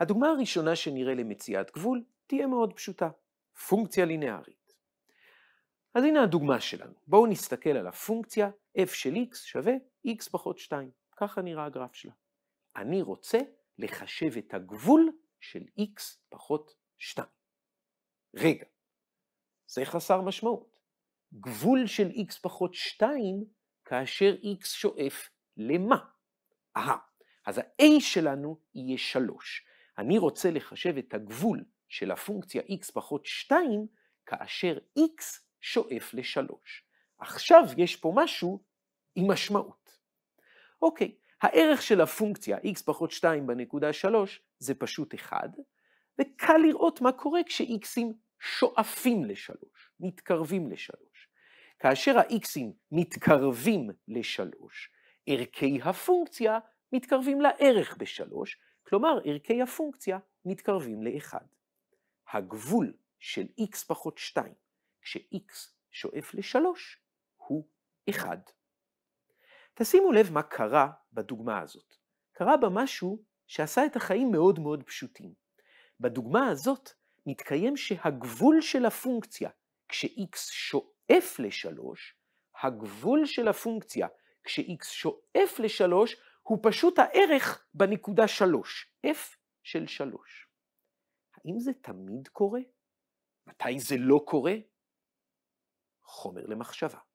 הדוגמה הראשונה שנראה למציאת גבול תהיה מאוד פשוטה, פונקציה לינארית. אז הנה הדוגמה שלנו, בואו נסתכל על הפונקציה f של x שווה x פחות 2, ככה נראה הגרף שלה. אני רוצה לחשב את הגבול של x פחות 2. רגע, זה חסר משמעות. גבול של x פחות 2 כאשר x שואף למה? אהה, אז ה-a שלנו יהיה 3. אני רוצה לחשב את הגבול של הפונקציה x פחות 2 כאשר x שואף ל-3. עכשיו יש פה משהו עם משמעות. אוקיי, הערך של הפונקציה x פחות 2 בנקודה 3 זה פשוט 1, וקל לראות מה קורה כשxים שואפים ל-3, מתקרבים ל-3. כאשר ה-xים מתקרבים ל-3, ערכי הפונקציה מתקרבים לערך ב-3, כלומר, ערכי הפונקציה מתקרבים לאחד. הגבול של x פחות 2, כש-x שואף ל-3, הוא 1. תשימו לב מה קרה בדוגמה הזאת. קרה בה משהו שעשה את החיים מאוד מאוד פשוטים. בדוגמה הזאת מתקיים שהגבול של הפונקציה, כש-x שואף ל-3, הגבול של הפונקציה, כש-x שואף ל-3, הוא פשוט הערך בנקודה שלוש, f של שלוש. האם זה תמיד קורה? מתי זה לא קורה? חומר למחשבה.